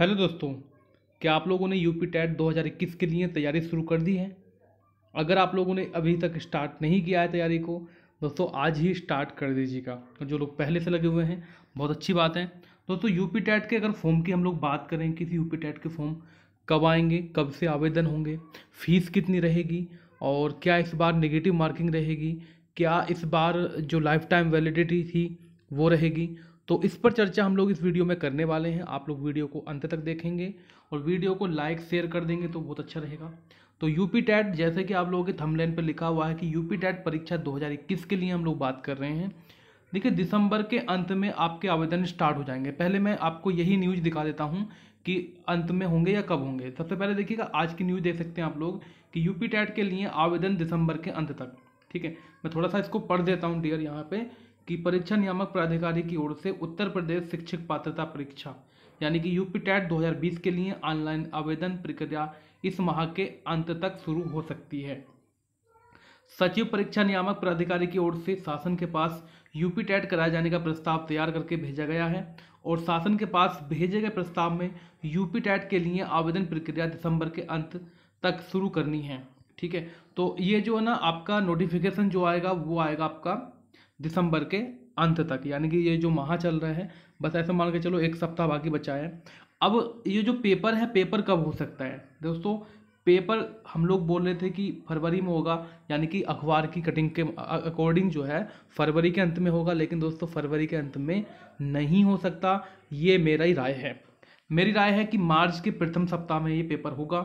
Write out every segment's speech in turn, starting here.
hello दोस्तों क्या आप लोगों ने यूपी टैट 2021 के लिए तैयारी शुरू कर दी है अगर आप लोगों ने अभी तक स्टार्ट नहीं किया है तैयारी को दोस्तों आज ही स्टार्ट कर दीजिएगा और जो लोग पहले से लगे हुए हैं बहुत अच्छी बात है दोस्तों यूपी टैट के अगर फॉर्म की हम लोग बात करें किसी यूपी टैट के फॉर्म कब आएंगे कब से आवेदन होंगे फीस कितनी रहेगी और क्या इस बार निगेटिव मार्किंग रहेगी क्या इस बार जो लाइफ टाइम वैलिडिटी थी वो रहेगी तो इस पर चर्चा हम लोग इस वीडियो में करने वाले हैं आप लोग वीडियो को अंत तक देखेंगे और वीडियो को लाइक शेयर कर देंगे तो बहुत अच्छा रहेगा तो यूपी टैट जैसे कि आप लोगों के थमलाइन पर लिखा हुआ है कि यूपी टैट परीक्षा 2021 के लिए हम लोग बात कर रहे हैं देखिए दिसंबर के अंत में आपके आवेदन स्टार्ट हो जाएंगे पहले मैं आपको यही न्यूज़ दिखा देता हूँ कि अंत में होंगे या कब होंगे सबसे पहले देखिएगा आज की न्यूज़ देख सकते हैं आप लोग कि यूपी टैट के लिए आवेदन दिसंबर के अंत तक ठीक है मैं थोड़ा सा इसको पढ़ देता हूँ डियर यहाँ पर कि परीक्षा नियामक प्राधिकारी की ओर से उत्तर प्रदेश शिक्षक पात्रता परीक्षा यानी कि यूपी टैट दो के लिए ऑनलाइन आवेदन प्रक्रिया इस माह के अंत तक शुरू हो सकती है सचिव परीक्षा नियामक प्राधिकारी की ओर से शासन के पास यूपी टैट कराए जाने का प्रस्ताव तैयार करके भेजा गया है और शासन के पास भेजे गए प्रस्ताव में यूपी टैट के लिए आवेदन प्रक्रिया दिसंबर के अंत तक शुरू करनी है ठीक है तो ये जो है ना आपका नोटिफिकेशन जो आएगा वो आएगा आपका दिसंबर के अंत तक यानी कि ये जो माह चल रहा है बस ऐसे मान के चलो एक सप्ताह बाकी बचा है अब ये जो पेपर है पेपर कब हो सकता है दोस्तों पेपर हम लोग बोल रहे थे कि फरवरी में होगा यानी कि अखबार की कटिंग के अकॉर्डिंग जो है फरवरी के अंत में होगा लेकिन दोस्तों फरवरी के अंत में नहीं हो सकता ये मेरा ही राय है मेरी राय है कि मार्च के प्रथम सप्ताह में ये पेपर होगा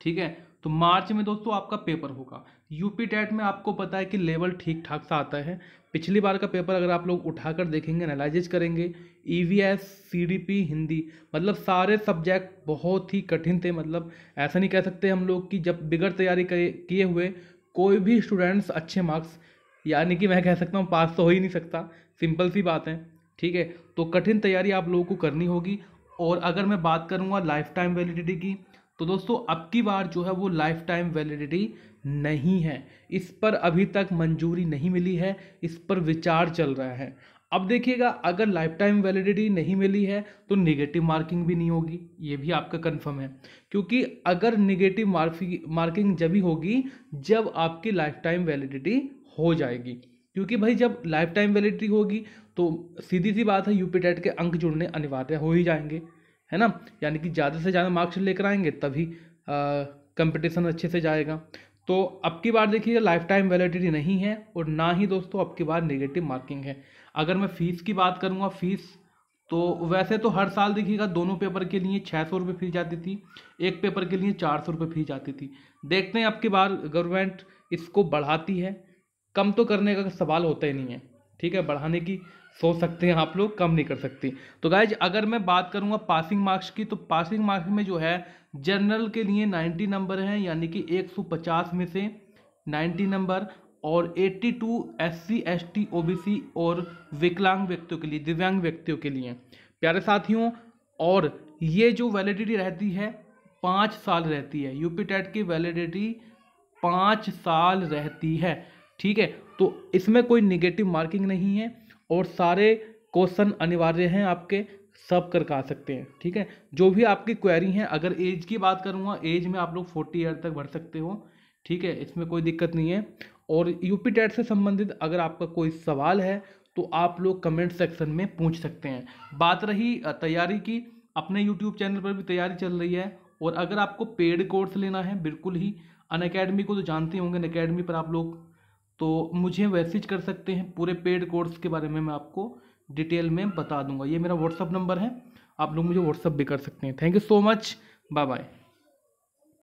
ठीक है तो मार्च में दोस्तों आपका पेपर होगा यूपी टेट में आपको पता है कि लेवल ठीक ठाक सा आता है पिछली बार का पेपर अगर आप लोग उठाकर देखेंगे एनालाइज करेंगे E V S C D P Hindi मतलब सारे सब्जेक्ट बहुत ही कठिन थे मतलब ऐसा नहीं कह सकते हम लोग कि जब बिगड़ तैयारी किए हुए कोई भी स्टूडेंट्स अच्छे मार्क्स यानी कि मैं कह सकता हूँ पास तो हो ही नहीं सकता सिंपल सी बात है ठीक है तो कठिन तैयारी आप लोगों को करनी होगी और अगर मैं बात करूँगा लाइफ टाइम वैलिडिटी की तो दोस्तों अब की बार जो है वो लाइफ टाइम वैलिडिटी नहीं है इस पर अभी तक मंजूरी नहीं मिली है इस पर विचार चल रहा है अब देखिएगा अगर लाइफ टाइम वैलिडिटी नहीं मिली है तो निगेटिव मार्किंग भी नहीं होगी ये भी आपका कंफर्म है क्योंकि अगर निगेटिव मार्किंग जब ही होगी जब आपकी लाइफ टाइम वैलिडिटी हो जाएगी क्योंकि भाई जब लाइफ टाइम वैलिडिटी होगी तो सीधी सी बात है यूपी टेट के अंक जुड़ने अनिवार्य हो ही जाएंगे है ना यानी कि ज़्यादा से ज़्यादा मार्क्स लेकर आएंगे तभी कंपटीशन अच्छे से जाएगा तो अब की बार देखिए लाइफ टाइम वैलिडिटी नहीं है और ना ही दोस्तों अब की बार नेगेटिव मार्किंग है अगर मैं फ़ीस की बात करूँगा फ़ीस तो वैसे तो हर साल देखिएगा दोनों पेपर के लिए छः सौ रुपये फीस जाती थी एक पेपर के लिए चार सौ रुपये फीस जाती थी देखते हैं अब की बार गवर्नमेंट इसको बढ़ाती है कम तो करने का सवाल होता ही नहीं है ठीक है बढ़ाने की सोच सकते हैं आप लोग कम नहीं कर सकते तो गाइज अगर मैं बात करूंगा पासिंग मार्क्स की तो पासिंग मार्क्स में जो है जनरल के लिए 90 नंबर हैं यानी कि 150 में से 90 नंबर और 82 एससी एसटी ओबीसी और विकलांग व्यक्तियों के लिए दिव्यांग व्यक्तियों के लिए प्यारे साथियों और ये जो वैलिडिटी रहती है पाँच साल रहती है यूपी टेट की वैलिडिटी पाँच साल रहती है ठीक है तो इसमें कोई निगेटिव मार्किंग नहीं है और सारे क्वेश्चन अनिवार्य हैं आपके सब करके आ सकते हैं ठीक है जो भी आपकी क्वेरी हैं अगर एज की बात करूँगा एज में आप लोग फोर्टी ईयर तक भर सकते हो ठीक है इसमें कोई दिक्कत नहीं है और यूपी टेट से संबंधित अगर आपका कोई सवाल है तो आप लोग कमेंट सेक्शन में पूछ सकते हैं बात रही तैयारी की अपने यूट्यूब चैनल पर भी तैयारी चल रही है और अगर आपको पेड कोर्स लेना है बिल्कुल ही अन अकेडमी को तो जानते होंगे अन अकेडमी पर आप लोग तो मुझे मैसेज कर सकते हैं पूरे पेड कोर्स के बारे में मैं आपको डिटेल में बता दूंगा ये मेरा व्हाट्सअप नंबर है आप लोग मुझे व्हाट्सअप भी कर सकते हैं thank you so much bye bye